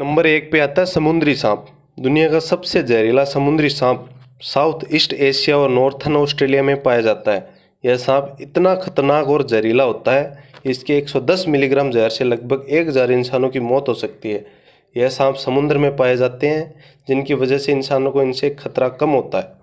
number एक पे आता है समुद्री सांप दुनिया का सबसे जहरीला समुद्री सांप साउथ ईस्ट एशिया और नॉर्थन ऑस्ट्रेलिया में पाया जाता है यह सांप इतना खतरनाक और जहरीला होता है इसके 110 मिलीग्राम जहर से लगभग एक हज़ार इंसानों की मौत हो सकती है यह सांप समुद्र में पाए जाते हैं जिनकी वजह से इंसानों को इनसे खतरा कम होता है